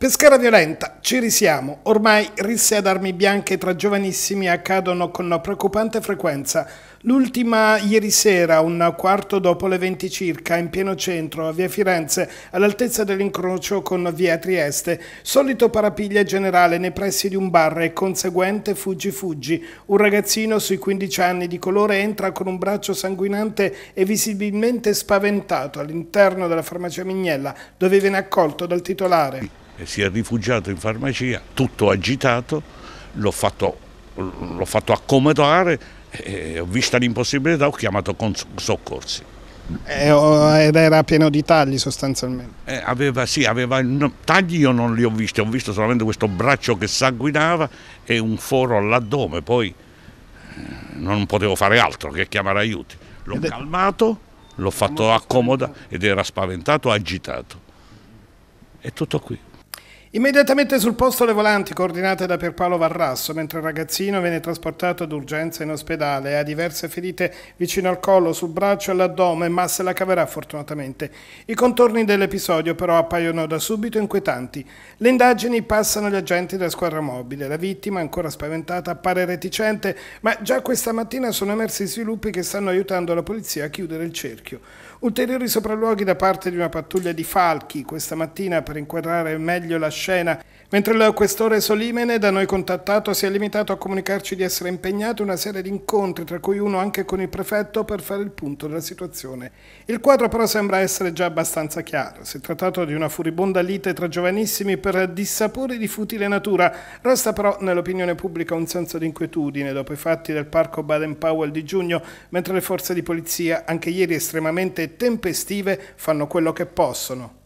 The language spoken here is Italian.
Pescara violenta, ci risiamo. Ormai risse ad armi bianche tra giovanissimi accadono con preoccupante frequenza. L'ultima ieri sera, un quarto dopo le 20 circa, in pieno centro, a via Firenze, all'altezza dell'incrocio con via Trieste, solito parapiglia generale nei pressi di un bar e conseguente fuggi fuggi. Un ragazzino sui 15 anni di colore entra con un braccio sanguinante e visibilmente spaventato all'interno della farmacia Mignella, dove viene accolto dal titolare si è rifugiato in farmacia, tutto agitato, l'ho fatto, l'ho fatto accomodare, ho visto l'impossibilità, ho chiamato soccorsi. Ed era pieno di tagli sostanzialmente? Eh, aveva, sì, aveva, no, tagli io non li ho visti, ho visto solamente questo braccio che sanguinava e un foro all'addome, poi eh, non potevo fare altro che chiamare aiuti. L'ho ed calmato, l'ho fatto accomodare ed era spaventato, agitato. È tutto qui. Immediatamente sul posto le volanti coordinate da Pierpaolo Varrasso, mentre il ragazzino viene trasportato d'urgenza in ospedale ha diverse ferite vicino al collo, sul braccio e all'addome, ma se la caverà fortunatamente. I contorni dell'episodio però appaiono da subito inquietanti. Le indagini passano agli agenti della squadra mobile. La vittima, ancora spaventata, appare reticente, ma già questa mattina sono emersi sviluppi che stanno aiutando la polizia a chiudere il cerchio. Ulteriori sopralluoghi da parte di una pattuglia di falchi questa mattina per inquadrare meglio la scena, mentre il questore Solimene, da noi contattato, si è limitato a comunicarci di essere impegnato in una serie di incontri, tra cui uno anche con il prefetto, per fare il punto della situazione. Il quadro però sembra essere già abbastanza chiaro. Si è trattato di una furibonda lite tra giovanissimi per dissapori di futile natura. Resta però nell'opinione pubblica un senso di inquietudine dopo i fatti del parco Baden-Powell di giugno, mentre le forze di polizia, anche ieri estremamente tempestive fanno quello che possono,